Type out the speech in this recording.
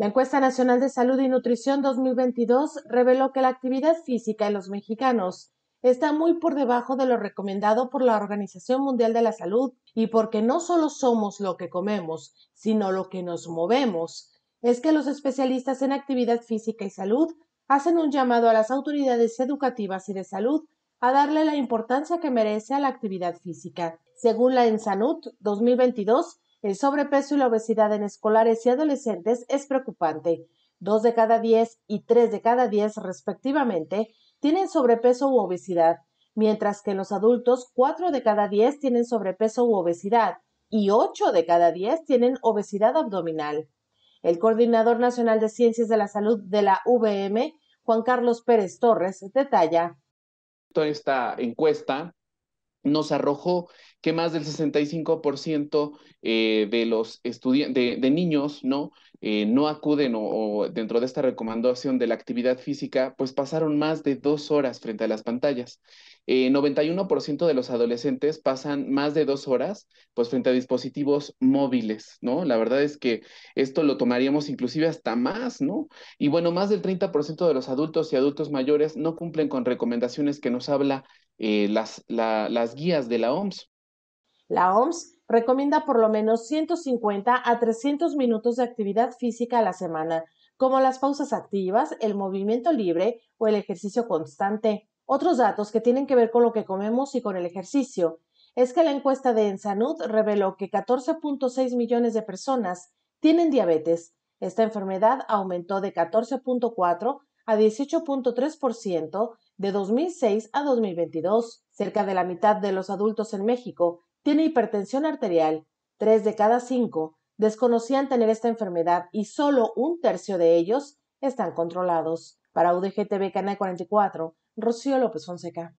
La encuesta nacional de salud y nutrición 2022 reveló que la actividad física en los mexicanos está muy por debajo de lo recomendado por la Organización Mundial de la Salud y porque no solo somos lo que comemos, sino lo que nos movemos. Es que los especialistas en actividad física y salud hacen un llamado a las autoridades educativas y de salud a darle la importancia que merece a la actividad física. Según la Ensanut 2022, el sobrepeso y la obesidad en escolares y adolescentes es preocupante. Dos de cada diez y tres de cada diez, respectivamente, tienen sobrepeso u obesidad, mientras que en los adultos, cuatro de cada diez tienen sobrepeso u obesidad y ocho de cada diez tienen obesidad abdominal. El coordinador nacional de Ciencias de la Salud de la VM, Juan Carlos Pérez Torres, detalla. esta encuesta nos arrojó que más del 65% eh, de los de niños, ¿no? Eh, no acuden o, dentro de esta recomendación de la actividad física, pues pasaron más de dos horas frente a las pantallas. 91% eh, de los adolescentes pasan más de dos horas pues frente a dispositivos móviles, ¿no? La verdad es que esto lo tomaríamos inclusive hasta más, ¿no? Y bueno, más del 30% de los adultos y adultos mayores no cumplen con recomendaciones que nos habla eh, las, las guías de la OMS. La OMS recomienda por lo menos 150 a 300 minutos de actividad física a la semana, como las pausas activas, el movimiento libre o el ejercicio constante. Otros datos que tienen que ver con lo que comemos y con el ejercicio es que la encuesta de Ensanud reveló que 14.6 millones de personas tienen diabetes. Esta enfermedad aumentó de 14.4 a 18.3% de 2006 a 2022. Cerca de la mitad de los adultos en México tiene hipertensión arterial, Tres de cada cinco desconocían tener esta enfermedad y solo un tercio de ellos están controlados. Para UDGTV Canal 44, Rocío López Fonseca.